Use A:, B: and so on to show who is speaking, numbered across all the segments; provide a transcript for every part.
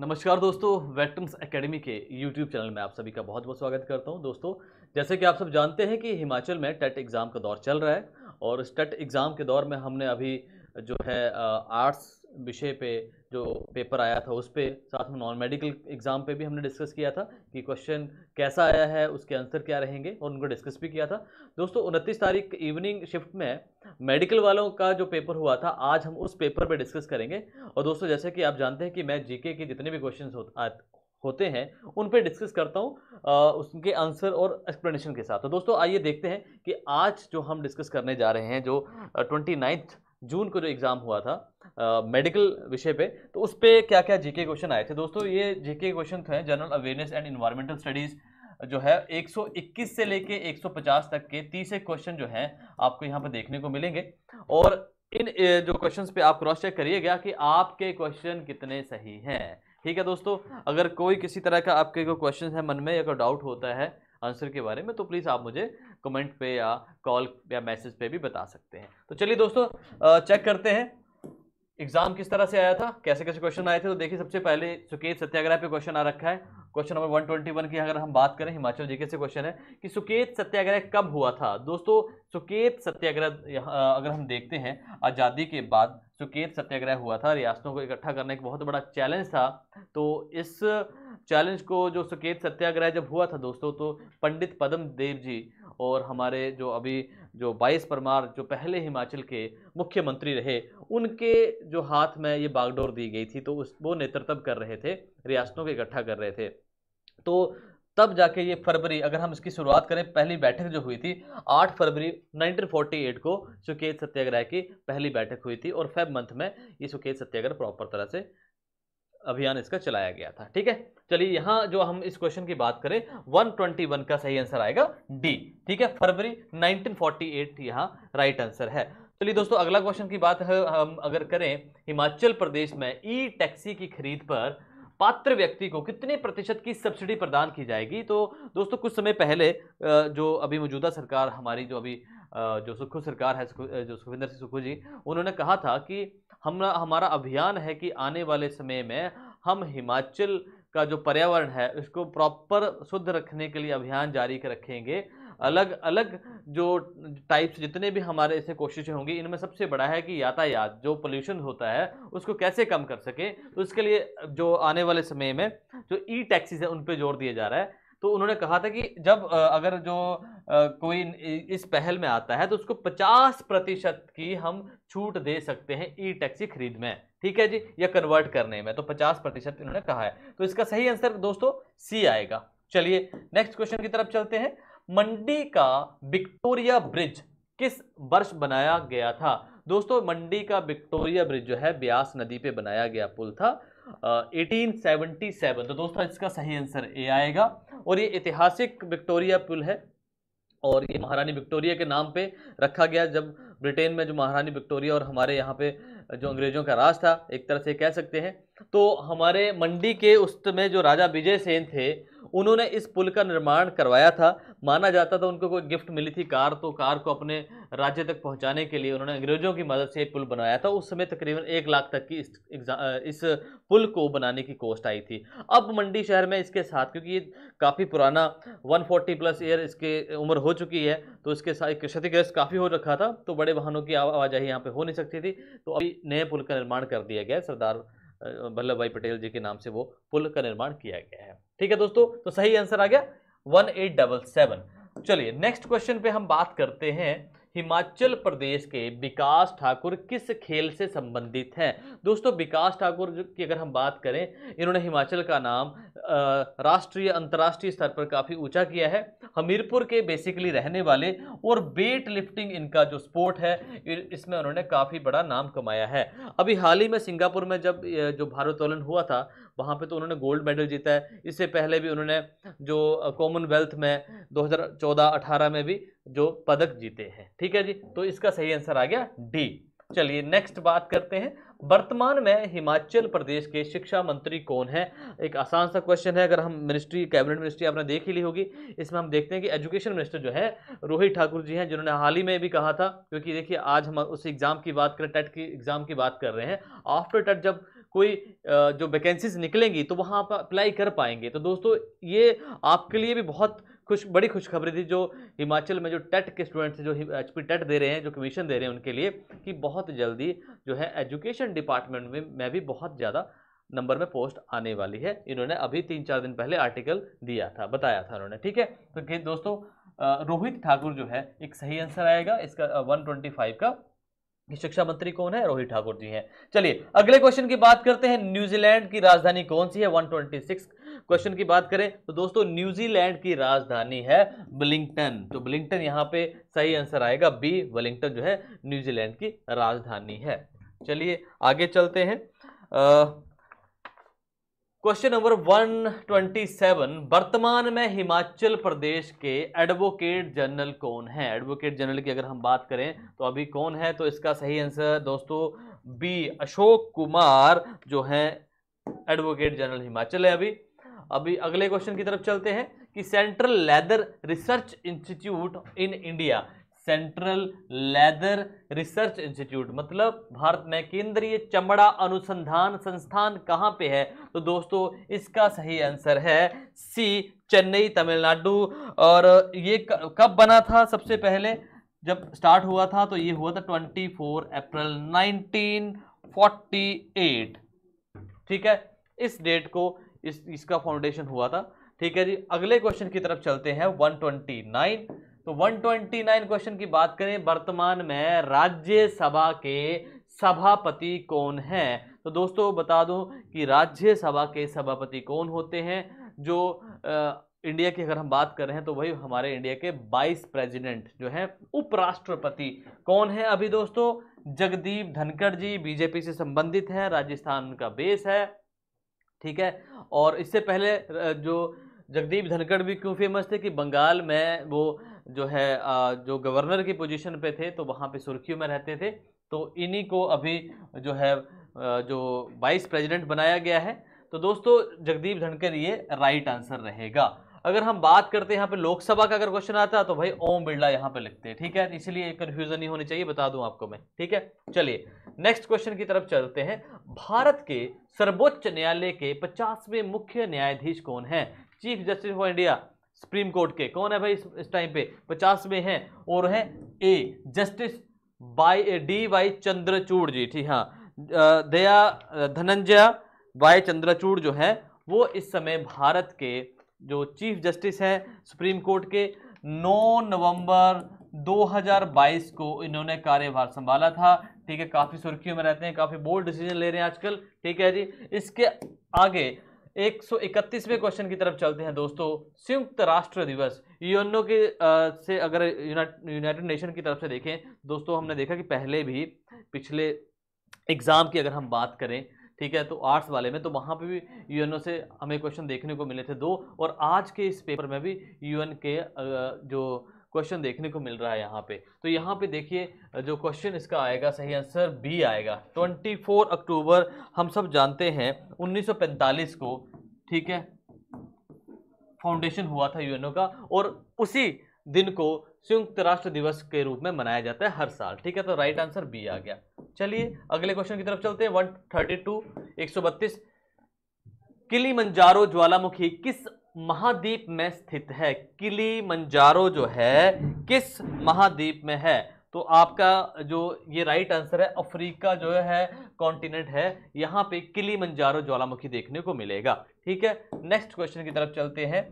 A: नमस्कार दोस्तों veterans academy के यूट्यूब चैनल में आप सभी का बहुत बहुत स्वागत करता हूं दोस्तों जैसे कि आप सब जानते हैं कि हिमाचल में टेट एग्ज़ाम का दौर चल रहा है और इस टेट एग्ज़ाम के दौर में हमने अभी जो है आर्ट्स विषय पे जो पेपर आया था उस पर साथ में नॉन मेडिकल एग्ज़ाम पे भी हमने डिस्कस किया था कि क्वेश्चन कैसा आया है उसके आंसर क्या रहेंगे और उनको डिस्कस भी किया था दोस्तों उनतीस तारीख इवनिंग शिफ्ट में मेडिकल वालों का जो पेपर हुआ था आज हम उस पेपर पे डिस्कस करेंगे और दोस्तों जैसे कि आप जानते हैं कि मैं जीके के जितने भी क्वेश्चन हो, होते हैं उन पर डिस्कस करता हूँ उनके आंसर और एक्सप्लेनेशन के साथ तो दोस्तों आइए देखते हैं कि आज जो हम डिस्कस करने जा रहे हैं जो ट्वेंटी नाइन्थ जून को जो एग्ज़ाम हुआ था मेडिकल विषय पे तो उस पर क्या क्या जीके क्वेश्चन आए थे दोस्तों ये जीके क्वेश्चन थे general awareness and environmental studies जो है 121 से लेके 150 तक के तीस क्वेश्चन जो हैं आपको यहाँ पर देखने को मिलेंगे और इन जो क्वेश्चंस पे आप क्रॉस चेक करिएगा कि आपके क्वेश्चन कितने सही हैं ठीक है दोस्तों अगर कोई किसी तरह का आपके को क्वेश्चन है मन में या कोई डाउट होता है आंसर के बारे में तो प्लीज़ आप मुझे कमेंट पे या कॉल या मैसेज पे भी बता सकते हैं तो चलिए दोस्तों चेक करते हैं एग्जाम किस तरह से आया था कैसे कैसे क्वेश्चन आए थे तो देखिए सबसे पहले सुकेत सत्याग्रह पे क्वेश्चन आ रखा है क्वेश्चन नंबर 121 की अगर हम बात करें हिमाचल जीके से क्वेश्चन है कि सुकेत सत्याग्रह कब हुआ था दोस्तों सुकेत सत्याग्रह अगर हम देखते हैं आज़ादी के बाद सुकेत सत्याग्रह हुआ था रियासतों को इकट्ठा करने का बहुत बड़ा चैलेंज था तो इस चैलेंज को जो सुकेत सत्याग्रह जब हुआ था दोस्तों तो पंडित पदम देव जी और हमारे जो अभी जो बाईस परमार जो पहले हिमाचल के मुख्यमंत्री रहे उनके जो हाथ में ये बागडोर दी गई थी तो उस वो नेतृत्व कर रहे थे रियासतों के इकट्ठा कर रहे थे तो तब जाके ये फरवरी अगर हम इसकी शुरुआत करें पहली बैठक जो हुई थी 8 फरवरी 1948 को सुकेत सत्याग्रह की पहली बैठक हुई थी और फेब मंथ में ये सुकेत सत्याग्रह प्रॉपर तरह से अभियान इसका चलाया गया था ठीक है चलिए यहाँ जो हम इस क्वेश्चन की बात करें 121 का सही आंसर आएगा डी ठीक है फरवरी 1948 यहाँ राइट आंसर है चलिए दोस्तों अगला क्वेश्चन की बात हम अगर करें हिमाचल प्रदेश में ई टैक्सी की खरीद पर पात्र व्यक्ति को कितने प्रतिशत की सब्सिडी प्रदान की जाएगी तो दोस्तों कुछ समय पहले जो अभी मौजूदा सरकार हमारी जो अभी जो सुखू सरकार है जो सुखविंदर सिंह सुखू जी उन्होंने कहा था कि हम हमारा अभियान है कि आने वाले समय में हम हिमाचल का जो पर्यावरण है इसको प्रॉपर शुद्ध रखने के लिए अभियान जारी कर रखेंगे अलग अलग जो टाइप्स जितने भी हमारे ऐसे कोशिशें होंगी इनमें सबसे बड़ा है कि यातायात जो पोल्यूशन होता है उसको कैसे कम कर सके तो उसके लिए जो आने वाले समय में जो ई टैक्सीज है उन पर जोर दिया जा रहा है तो उन्होंने कहा था कि जब अगर जो कोई इस पहल में आता है तो उसको 50 प्रतिशत की हम छूट दे सकते हैं ई टैक्सी खरीद में ठीक है जी या कन्वर्ट करने में तो पचास प्रतिशत इन्होंने कहा है तो इसका सही आंसर दोस्तों सी आएगा चलिए नेक्स्ट क्वेश्चन की तरफ चलते हैं मंडी का विक्टोरिया ब्रिज किस वर्ष बनाया गया था दोस्तों मंडी का विक्टोरिया ब्रिज जो है ब्यास नदी पे बनाया गया पुल था एटीन सेवनटी सेवन तो दोस्तों इसका सही आंसर ए आएगा और ये ऐतिहासिक विक्टोरिया पुल है और ये महारानी विक्टोरिया के नाम पे रखा गया जब ब्रिटेन में जो महारानी विक्टोरिया और हमारे यहाँ पे जो अंग्रेज़ों का राज था एक तरह से कह सकते हैं तो हमारे मंडी के उस में जो राजा विजय सेन थे उन्होंने इस पुल का निर्माण करवाया था माना जाता था उनको कोई गिफ्ट मिली थी कार तो कार को अपने राज्य तक पहुंचाने के लिए उन्होंने अंग्रेजों की मदद से पुल बनाया था उस समय तकरीबन एक लाख तक की इस इस पुल को बनाने की कोस्ट आई थी अब मंडी शहर में इसके साथ क्योंकि ये काफ़ी पुराना 140 प्लस ईयर इसके उम्र हो चुकी है तो इसके साथ क्षतिग्रस्त काफ़ी हो रखा था तो बड़े वाहनों की आवाजाही यहाँ पर हो नहीं सकती थी तो अभी नए पुल का निर्माण कर दिया गया सरदार वल्लभ भाई पटेल जी के नाम से वो पुल का निर्माण किया गया है ठीक है दोस्तों तो सही आंसर आ गया वन एट डबल सेवन चलिए नेक्स्ट क्वेश्चन पे हम बात करते हैं हिमाचल प्रदेश के विकास ठाकुर किस खेल से संबंधित हैं दोस्तों विकास ठाकुर की अगर हम बात करें इन्होंने हिमाचल का नाम राष्ट्रीय अंतर्राष्ट्रीय स्तर पर काफ़ी ऊंचा किया है हमीरपुर के बेसिकली रहने वाले और वेट लिफ्टिंग इनका जो स्पोर्ट है इसमें उन्होंने काफ़ी बड़ा नाम कमाया है अभी हाल ही में सिंगापुर में जब जो भारोत्तोलन हुआ था वहाँ पे तो उन्होंने गोल्ड मेडल जीता है इससे पहले भी उन्होंने जो कॉमनवेल्थ में 2014-18 में भी जो पदक जीते हैं ठीक है जी तो इसका सही आंसर आ गया डी चलिए नेक्स्ट बात करते हैं वर्तमान में हिमाचल प्रदेश के शिक्षा मंत्री कौन है एक आसान सा क्वेश्चन है अगर हम मिनिस्ट्री कैबिनेट मिनिस्ट्री आपने देख ही ली होगी इसमें हम देखते हैं कि एजुकेशन मिनिस्टर जो है रोहित ठाकुर जी हैं जिन्होंने हाल ही में भी कहा था क्योंकि देखिए आज हम उस एग्ज़ाम की बात करें टेट की एग्ज़ाम की बात कर रहे हैं आफ्टर टेट जब कोई जो वैकेंसीज निकलेंगी तो वहाँ आप अप्लाई कर पाएंगे तो दोस्तों ये आपके लिए भी बहुत खुश बड़ी खुशखबरी थी जो हिमाचल में जो टेट के स्टूडेंट्स जो एच पी टेट दे रहे हैं जो कमीशन दे रहे हैं उनके लिए कि बहुत जल्दी जो है एजुकेशन डिपार्टमेंट में मैं भी बहुत ज़्यादा नंबर में पोस्ट आने वाली है इन्होंने अभी तीन चार दिन पहले आर्टिकल दिया था बताया था उन्होंने ठीक है तो दोस्तों रोहित ठाकुर जो है एक सही आंसर आएगा इसका वन ट्वेंटी फाइव का शिक्षा मंत्री कौन है रोहित ठाकुर जी हैं चलिए अगले क्वेश्चन की बात करते हैं न्यूजीलैंड की राजधानी कौन सी है 126 क्वेश्चन की बात करें तो दोस्तों न्यूजीलैंड की राजधानी है बलिंगटन तो बलिंगटन यहाँ पे सही आंसर आएगा बी वेलिंगटन जो है न्यूजीलैंड की राजधानी है चलिए आगे चलते हैं क्वेश्चन नंबर 127 वर्तमान में हिमाचल प्रदेश के एडवोकेट जनरल कौन है एडवोकेट जनरल की अगर हम बात करें तो अभी कौन है तो इसका सही आंसर दोस्तों बी अशोक कुमार जो है एडवोकेट जनरल हिमाचल है अभी अभी अगले क्वेश्चन की तरफ चलते हैं कि central leather research institute in India central leather research institute मतलब भारत में केंद्रीय चमड़ा अनुसंधान संस्थान कहाँ पे है तो दोस्तों इसका सही आंसर है सी चेन्नई तमिलनाडु और ये कब बना था सबसे पहले जब स्टार्ट हुआ था तो ये हुआ था 24 अप्रैल 1948 ठीक है इस डेट को इस इसका फाउंडेशन हुआ था ठीक है जी अगले क्वेश्चन की तरफ चलते हैं 129 तो 129 क्वेश्चन की बात करें वर्तमान में राज्यसभा के सभापति कौन हैं तो दोस्तों बता दूं कि राज्यसभा के सभापति कौन होते हैं जो आ, इंडिया की अगर हम बात कर रहे हैं तो वही हमारे इंडिया के 22 प्रेसिडेंट जो हैं उपराष्ट्रपति कौन है अभी दोस्तों जगदीप धनखड़ जी बीजेपी से संबंधित हैं राजस्थान का बेस है ठीक है और इससे पहले जो जगदीप धनखड़ भी क्यों फेमस थे कि बंगाल में वो जो है जो गवर्नर की पोजीशन पे थे तो वहाँ पे सुर्खियों में रहते थे तो इन्हीं को अभी जो है जो वाइस प्रेसिडेंट बनाया गया है तो दोस्तों जगदीप धनखड़ ये राइट आंसर रहेगा अगर हम बात करते हैं यहाँ पे लोकसभा का अगर क्वेश्चन आता है तो भाई ओम बिरला यहाँ पे लिखते हैं ठीक है इसलिए कन्फ्यूजन नहीं होनी चाहिए बता दूं आपको मैं ठीक है चलिए नेक्स्ट क्वेश्चन की तरफ चलते हैं भारत के सर्वोच्च न्यायालय के पचासवें मुख्य न्यायाधीश कौन है chief justice of India supreme court के कौन है भाई इस टाइम पे पचासवें हैं और हैं ए जस्टिस बाई डी वाई चंद्रचूड़ जी ठीक हाँ दया धनंजय वाई चंद्रचूड़ जो है वो इस समय भारत के जो चीफ जस्टिस हैं सुप्रीम कोर्ट के 9 नवंबर 2022 को इन्होंने कार्यभार संभाला था ठीक है काफ़ी सुर्खियों में रहते हैं काफ़ी बोल्ड डिसीजन ले रहे हैं आजकल ठीक है जी इसके आगे 131वें क्वेश्चन की तरफ चलते हैं दोस्तों संयुक्त राष्ट्र दिवस यूएनओ के आ, से अगर यूनाइटेड नेशन की तरफ से देखें दोस्तों हमने देखा कि पहले भी पिछले एग्ज़ाम की अगर हम बात करें ठीक है तो आर्ट्स वाले में तो वहाँ पे भी यूएनओ से हमें क्वेश्चन देखने को मिले थे दो और आज के इस पेपर में भी यूएन के जो क्वेश्चन देखने को मिल रहा है यहाँ पे तो यहाँ पे देखिए जो क्वेश्चन इसका आएगा सही आंसर बी आएगा 24 अक्टूबर हम सब जानते हैं 1945 को ठीक है फाउंडेशन हुआ था यूएनओ का और उसी दिन को संयुक्त राष्ट्र दिवस के रूप में मनाया जाता है हर साल ठीक है तो राइट आंसर बी आ गया चलिए अगले क्वेश्चन की तरफ चलते हैं वन थर्टी टू एक सौ बत्तीस किली मंजारो ज्वालामुखी किस महाद्वीप में स्थित है किली मंजारो जो है किस महाद्वीप में है तो आपका जो ये राइट आंसर है अफ्रीका जो है कॉन्टिनेंट है यहाँ पे किली मंजारो ज्वालामुखी देखने को मिलेगा ठीक है नेक्स्ट क्वेश्चन की तरफ चलते हैं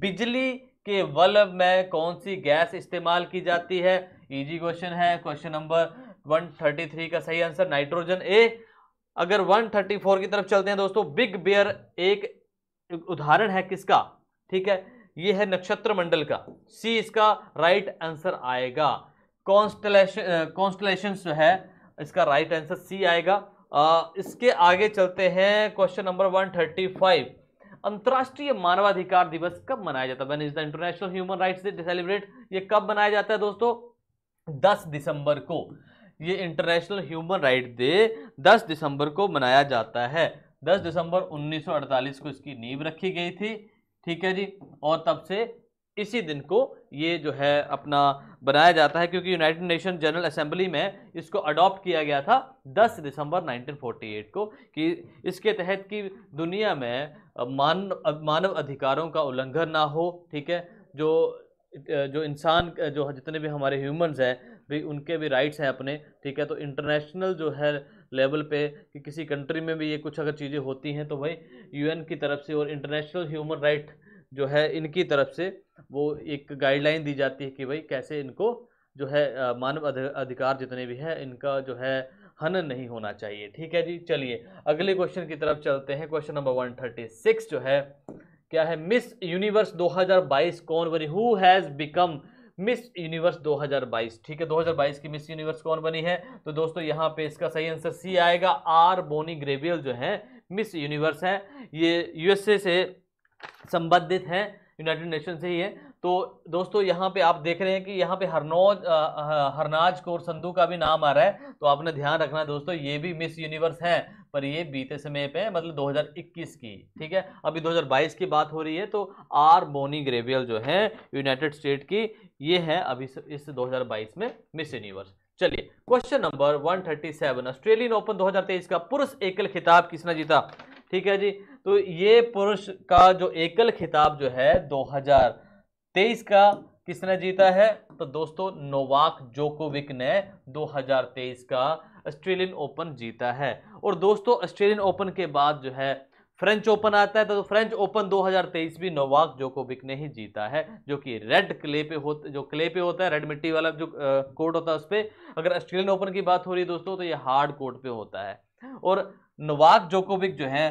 A: बिजली के बल्ब में कौन सी गैस इस्तेमाल की जाती है इजी क्वेश्चन है क्वेश्चन नंबर 133 का सही आंसर नाइट्रोजन ए अगर 134 की तरफ चलते हैं दोस्तों बिग बियर एक उदाहरण है किसका ठीक है ये है नक्षत्र मंडल का सी इसका राइट आंसर आएगा कॉन्स्टलेशन कॉन्स्टलेशन जो है इसका राइट आंसर सी आएगा आ, इसके आगे चलते हैं क्वेश्चन नंबर 135 थर्टी फाइव अंतर्राष्ट्रीय मानवाधिकार दिवस कब मनाया जाता है international human rights day celebrate ये कब मनाया जाता है दोस्तों 10 दिसंबर को ये इंटरनेशनल ह्यूमन राइट डे 10 दिसंबर को मनाया जाता है 10 दिसंबर 1948 को इसकी नींव रखी गई थी ठीक है जी और तब से इसी दिन को ये जो है अपना बनाया जाता है क्योंकि यूनाइटेड नेशन जनरल असेंबली में इसको अडॉप्ट किया गया था 10 दिसंबर 1948 को कि इसके तहत कि दुनिया में मान मानव अधिकारों का उल्लंघन ना हो ठीक है जो जो इंसान जो जितने भी हमारे ह्यूमंस हैं भी उनके भी राइट्स हैं अपने ठीक है तो इंटरनेशनल जो है लेवल पे कि किसी कंट्री में भी ये कुछ अगर चीज़ें होती हैं तो भाई यूएन की तरफ से और इंटरनेशनल ह्यूमन राइट जो है इनकी तरफ से वो एक गाइडलाइन दी जाती है कि भाई कैसे इनको जो है मानव अधिकार जितने भी हैं इनका जो है हनन नहीं होना चाहिए ठीक है जी चलिए अगले क्वेश्चन की तरफ चलते हैं question number one thirty six जो है क्या है मिस यूनिवर्स 2022 कौन बनी who has become miss universe 2022 ठीक है 2022 की मिस यूनिवर्स कौन बनी है तो दोस्तों यहाँ पे इसका सही आंसर सी आएगा आर बोनी ग्रेवियल जो है मिस यूनिवर्स है ये यूएसए से संबंधित है यूनाइटेड नेशन से ही है तो दोस्तों यहाँ पे आप देख रहे हैं कि यहाँ पे हरनौज हरनाज कौर संधु का भी नाम आ रहा है तो आपने ध्यान रखना है दोस्तों ये भी मिस यूनिवर्स हैं पर ये बीते समय पे मतलब 2021 की ठीक है अभी 2022 की बात हो रही है तो आर बोनी ग्रेवियल जो है यूनाइटेड स्टेट की ये है अभी इस 2022 में मिस यूनिवर्स चलिए question number one Australian open दो का पुरुष एकल खिताब किसने जीता ठीक है जी तो ये पुरुष का जो एकल खिताब जो है दो तेईस का किसने जीता है तो दोस्तों नोवाक जोकोविक ने 2023 का ऑस्ट्रेलियन ओपन जीता है और दोस्तों ऑस्ट्रेलियन ओपन के बाद जो है फ्रेंच ओपन आता है तो फ्रेंच ओपन 2023 भी नोवाक जोकोविक ने ही जीता है जो कि रेड क्ले पे हो जो क्ले पे होता है रेड मिट्टी वाला जो कोर्ट होता है उस पर अगर ऑस्ट्रेलियन ओपन की बात हो रही है दोस्तों तो ये हार्ड कोर्ट पे होता है और नोवाक जोकोविक जो हैं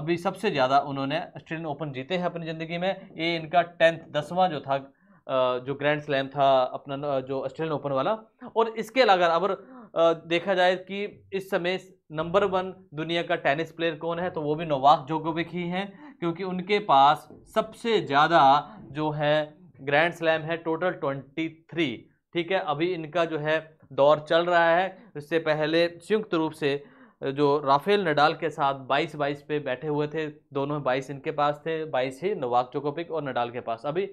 A: अभी सबसे ज़्यादा उन्होंने ऑस्ट्रेलियन ओपन जीते हैं अपनी ज़िंदगी में ये इनका टेंथ दसवां जो था जो ग्रैंड स्लैम था अपना जो ऑस्ट्रेलियन ओपन वाला और इसके अलावा अगर देखा जाए कि इस समय नंबर वन दुनिया का टेनिस प्लेयर कौन है तो वो भी नोवाक जोकोविक ही हैं क्योंकि उनके पास सबसे ज़्यादा जो है ग्रैंड स्लैम है टोटल ट्वेंटी थ्री ठीक है अभी इनका जो है दौर चल रहा है इससे पहले संयुक्त रूप से जो राफेल नडाल के साथ 22 22 पे बैठे हुए थे दोनों 22 इनके पास थे 22 ही नोवाक जोकोपिक और नडाल के पास अभी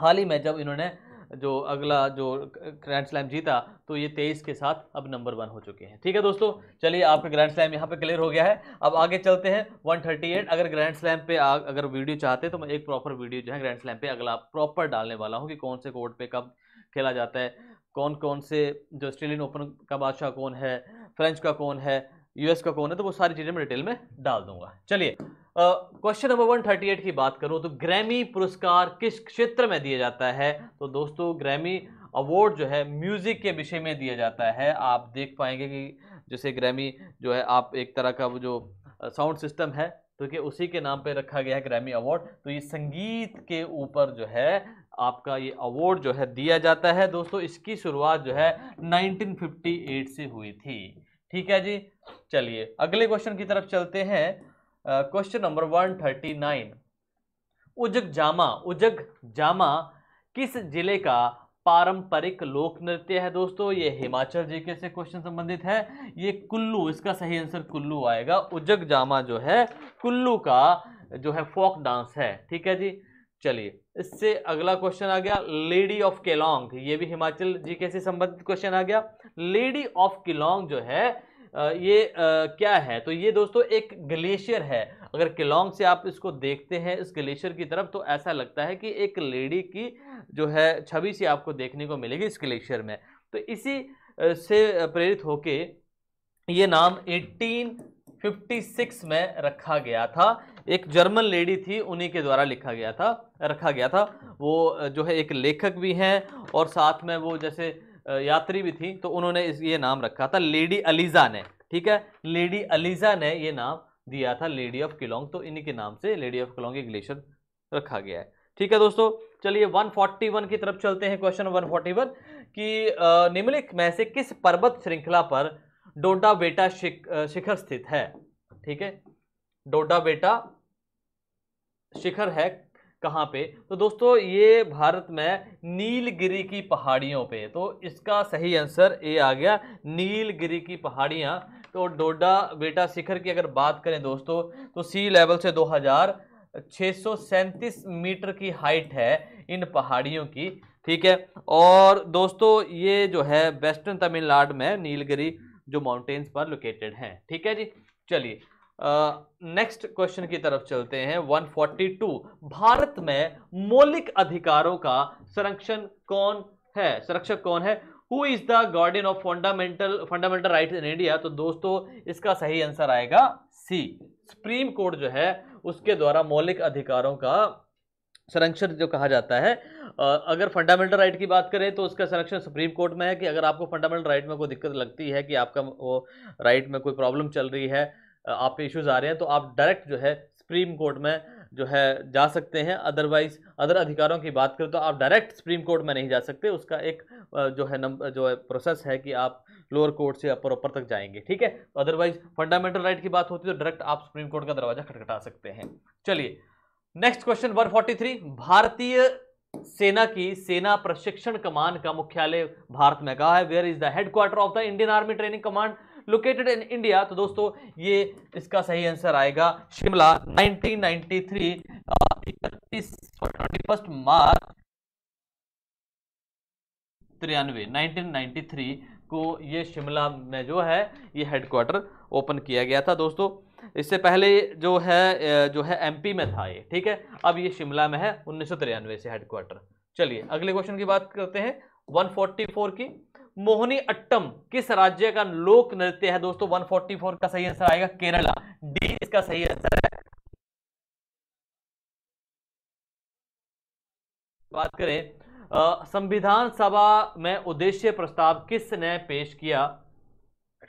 A: हाल ही में जब इन्होंने जो अगला जो ग्रैंड स्लैम जीता तो ये तेईस के साथ अब नंबर वन हो चुके हैं ठीक है दोस्तों चलिए आपका ग्रैंड स्लैम यहाँ पे क्लियर हो गया है अब आगे चलते हैं 138 अगर ग्रैंड स्लैम पे आ, अगर वीडियो चाहते तो मैं एक प्रॉपर वीडियो जो है ग्रैंड स्लैम पे अगला प्रॉपर डालने वाला हूँ कि कौन से कोर्ट पर कब खेला जाता है कौन कौन से जो ऑस्ट्रेलियन ओपन का बादशाह कौन है फ्रेंच का कौन है यूएस का कौन है तो वो सारी चीज़ें मैं डिटेल में डाल दूंगा चलिए question number one thirty eight की बात करूँ तो ग्रैमी पुरस्कार किस क्षेत्र में दिया जाता है तो दोस्तों ग्रैमी अवार्ड जो है म्यूज़िक के विषय में दिया जाता है आप देख पाएंगे कि जैसे ग्रैमी जो है आप एक तरह का वो जो साउंड सिस्टम है तो कि उसी के नाम पे रखा गया है ग्रैमी अवार्ड तो ये संगीत के ऊपर जो है आपका ये अवार्ड जो है दिया जाता है दोस्तों इसकी शुरुआत जो है 1958 से हुई थी ठीक है जी चलिए अगले क्वेश्चन की तरफ चलते हैं question number one thirty nine उजग जामा उजग जामा किस जिले का पारंपरिक लोक नृत्य है दोस्तों ये हिमाचल जीके से क्वेश्चन संबंधित है ये कुल्लू इसका सही आंसर कुल्लू आएगा उजग जामा जो है कुल्लू का जो है फोक डांस है ठीक है जी चलिए इससे अगला क्वेश्चन आ गया लेडी ऑफ केलोंग ये भी हिमाचल जीके से संबंधित क्वेश्चन आ गया लेडी ऑफ किलोंग जो है ये क्या है तो ये दोस्तों एक ग्लेशियर है अगर किलोंग से आप इसको देखते हैं इस ग्लेशियर की तरफ तो ऐसा लगता है कि एक लेडी की जो है छवि सी आपको देखने को मिलेगी इस ग्लेशियर में तो इसी से प्रेरित होके ये नाम 1856 में रखा गया था एक जर्मन लेडी थी उन्हीं के द्वारा लिखा गया था रखा गया था वो जो है एक लेखक भी हैं और साथ में वो जैसे यात्री भी थी तो उन्होंने इस ये नाम रखा था लेडी अलीज़ा ने ठीक है लेडी अलीज़ा ने ये नाम दिया था लेडी ऑफ किलोंग तो इन्हीं के नाम से लेडी ऑफ किलोंग ग्लेशियर रखा गया है ठीक है दोस्तों चलिए 141 की तरफ चलते हैं क्वेश्चन 141 कि निम्नलिखित में से किस पर्वत श्रृंखला पर डोडा बेटा शिखर स्थित है ठीक है डोडा बेटा शिखर है कहाँ पे तो दोस्तों ये भारत में नीलगिरी की पहाड़ियों पे तो इसका सही आंसर ये आ गया नीलगिरी की पहाड़ियाँ तो डोडा बेटा शिखर की अगर बात करें दोस्तों तो सी लेवल से दो हज़ार मीटर की हाइट है इन पहाड़ियों की ठीक है और दोस्तों ये जो है वेस्टर्न तमिलनाडु में नीलगिरी जो माउंटेन्स पर लोकेटेड हैं ठीक है जी चलिए नेक्स्ट uh, क्वेश्चन की तरफ चलते हैं 142 भारत में मौलिक अधिकारों का संरक्षण कौन है संरक्षक कौन है who is the guardian of fundamental fundamental right in India तो दोस्तों इसका सही आंसर आएगा सी सुप्रीम कोर्ट जो है उसके द्वारा मौलिक अधिकारों का संरक्षण जो कहा जाता है अगर फंडामेंटल राइट की बात करें तो उसका संरक्षण सुप्रीम कोर्ट में है कि अगर आपको फंडामेंटल राइट में कोई दिक्कत लगती है कि आपका वो राइट में कोई प्रॉब्लम चल रही है आप पे इश्यूज़ आ रहे हैं तो आप डायरेक्ट जो है सुप्रीम कोर्ट में जो है जा सकते हैं अदरवाइज अदर अधिकारों की बात करें तो आप डायरेक्ट सुप्रीम कोर्ट में नहीं जा सकते उसका एक जो है नंबर जो है प्रोसेस है कि आप लोअर कोर्ट से अपर ऊपर तक जाएंगे ठीक है अदरवाइज फंडामेंटल राइट की बात होती है तो डायरेक्ट आप सुप्रीम कोर्ट का दरवाजा खटखटा सकते हैं चलिए नेक्स्ट क्वेश्चन वन भारतीय सेना की सेना प्रशिक्षण कमान का मुख्यालय भारत में कहा है where is the headquarter of the Indian army training command located in India तो दोस्तों ये इसका सही आंसर आएगा शिमला 1993 ट्वेंटी फर्स्ट मार्च तिरानवे 1993 को ये शिमला में जो है ये हेडक्वार्टर ओपन किया गया था दोस्तों इससे पहले जो है जो है एमपी में था ये ठीक है अब ये शिमला में है उन्नीस से हेडक्वार्टर चलिए अगले क्वेश्चन की बात करते हैं 144 की मोहनी अट्टम किस राज्य का लोक नृत्य है दोस्तों 144 का सही आंसर आएगा केरला डी इसका सही आंसर है बात करें संविधान सभा में उद्देश्य प्रस्ताव किसने पेश किया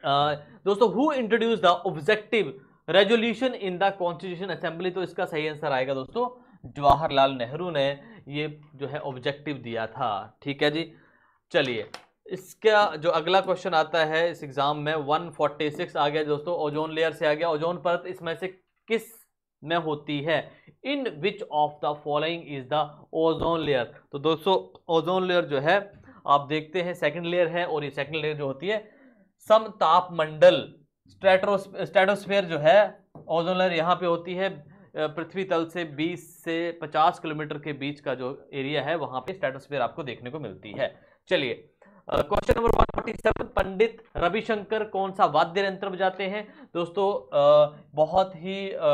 A: आ, दोस्तों who introduce the objective resolution in the constitution assembly तो इसका सही आंसर आएगा दोस्तों जवाहरलाल नेहरू ने ये जो है ऑब्जेक्टिव दिया था ठीक है जी चलिए इसका जो अगला क्वेश्चन आता है इस एग्ज़ाम में 146 आ गया दोस्तों ओजोन लेयर से आ गया ओजोन परत इसमें से किस में होती है in which of the following is the ozone layer तो दोस्तों ओजोन लेयर जो है आप देखते हैं सेकंड लेयर है और ये सेकंड लेयर जो होती है समताप मंडल स्ट्रेटोस्फेयर जो है ओजोन लेयर यहाँ पे होती है पृथ्वी तल से 20 से 50 किलोमीटर के बीच का जो एरिया है वहाँ पे स्ट्रेटोस्फेयर आपको देखने को मिलती है चलिए question number one forty seven Pandit Ravishankar कौन सा वाद्य यंत्र बजाते हैं दोस्तों आ, बहुत ही आ,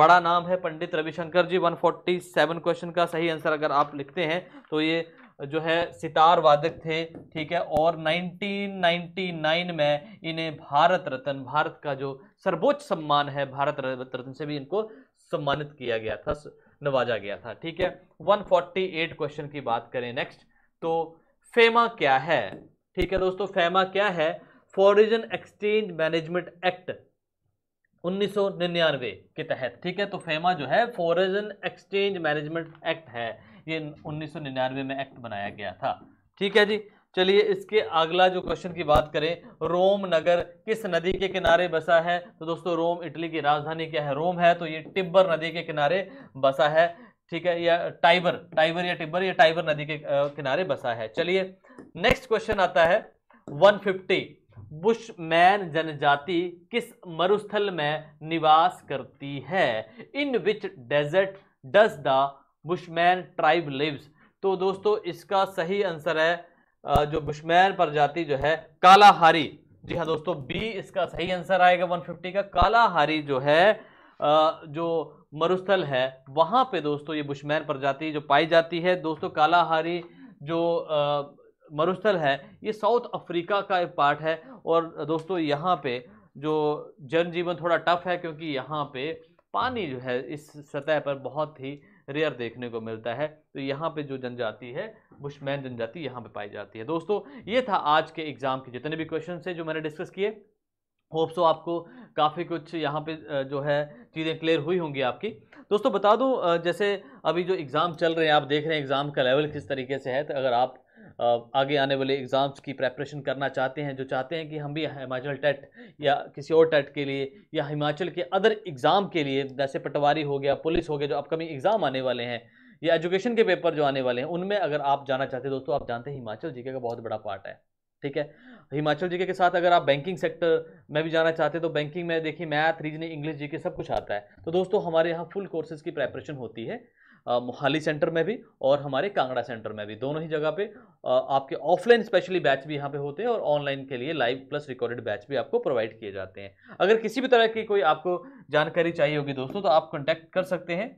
A: बड़ा नाम है Pandit Ravishankar ji one forty seven question का सही आंसर अगर आप लिखते हैं तो ये जो है सितार वादक थे ठीक है और 1999 में इन्हें भारत रत्न भारत का जो सर्वोच्च सम्मान है भारत रत्न से भी इनको सम्मानित किया गया था नवाजा गया था ठीक है 148 क्वेश्चन की बात करें नेक्स्ट तो फेमा क्या है ठीक है दोस्तों फेमा क्या है फॉरिजन एक्सचेंज मैनेजमेंट एक्ट 1999 के तहत ठीक है तो फेमा जो है फॉरिजन एक्सचेंज मैनेजमेंट एक्ट है ये 1999 में एक्ट बनाया गया था ठीक है जी चलिए इसके अगला जो क्वेश्चन की बात करें रोम नगर किस नदी के किनारे बसा है तो दोस्तों रोम इटली की राजधानी क्या है रोम है तो ये टिब्बर नदी के किनारे बसा है ठीक है या टाइबर टाइबर या टिब्बर या टाइबर नदी के किनारे बसा है चलिए नेक्स्ट क्वेश्चन आता है 150 बुशमैन जनजाति किस मरुस्थल में निवास करती है in which desert does the bushman tribe lives तो दोस्तों इसका सही आंसर है जो बुशमैन प्रजाति जो है कालाहारी जी हाँ दोस्तों बी इसका सही आंसर आएगा 150 का कालाहारी जो है जो मरुस्थल है वहाँ पे दोस्तों ये बुशमैन प्रजाति जो पाई जाती है दोस्तों कालाहारी जो मरुस्थल है ये साउथ अफ्रीका का एक पार्ट है और दोस्तों यहाँ पे जो जनजीवन थोड़ा टफ है क्योंकि यहाँ पे पानी जो है इस सतह पर बहुत ही रेयर देखने को मिलता है तो यहाँ पे जो जनजाति है बुशमैन जनजाति यहाँ पे पाई जाती है दोस्तों ये था आज के एग्ज़ाम के जितने भी क्वेश्चन हैं जो मैंने डिस्कस किए होप्सो आपको काफ़ी कुछ यहाँ पे जो है चीज़ें क्लियर हुई होंगी आपकी दोस्तों बता दूँ जैसे अभी जो एग्ज़ाम चल रहे हैं आप देख रहे हैं एग्ज़ाम का लेवल किस तरीके से है तो अगर आप आगे आने वाले एग्ज़ाम्स की प्रेपरेशन करना चाहते हैं जो चाहते हैं कि हम भी हिमाचल टेट या किसी और टेट के लिए या हिमाचल के अदर एग्ज़ाम के लिए जैसे पटवारी हो गया पुलिस हो गया जो अपकमिंग एग्ज़ाम आने वाले हैं या एजुकेशन के पेपर जो आने वाले हैं उनमें अगर आप जाना चाहते हैं दोस्तों आप जानते हैं हिमाचल जीके का बहुत बड़ा पार्ट है ठीक है हिमाचल जीके के साथ अगर आप बैंकिंग सेक्टर में भी जाना चाहते हैं तो बैंकिंग में देखिए मैथ रीजनिंग इंग्लिश जीके सब कुछ आता है तो दोस्तों हमारे यहाँ फुल कोर्सेज की प्रेपरेशन होती है मोहाली सेंटर में भी और हमारे कांगड़ा सेंटर में भी दोनों ही जगह पे आपके ऑफलाइन स्पेशली बैच भी यहाँ पे होते हैं और ऑनलाइन के लिए लाइव प्लस रिकॉर्डेड बैच भी आपको प्रोवाइड किए जाते हैं अगर किसी भी तरह की कोई आपको जानकारी चाहिए होगी दोस्तों तो आप कॉन्टैक्ट कर सकते हैं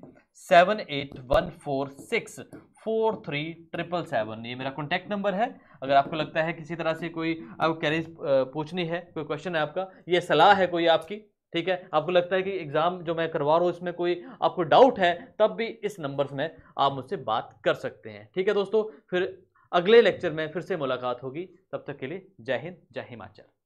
A: seven eight one four six four three triple seven ये मेरा कॉन्टैक्ट नंबर है अगर आपको लगता है किसी तरह से कोई आपको कैरीज पूछनी है कोई क्वेश्चन है आपका ये सलाह है कोई आपकी ठीक है आपको लगता है कि एग्ज़ाम जो मैं करवा रहा हूँ इसमें कोई आपको डाउट है तब भी इस नंबर में आप मुझसे बात कर सकते हैं ठीक है दोस्तों फिर अगले लेक्चर में फिर से मुलाकात होगी तब तक के लिए जय हिंद जय हिमाचल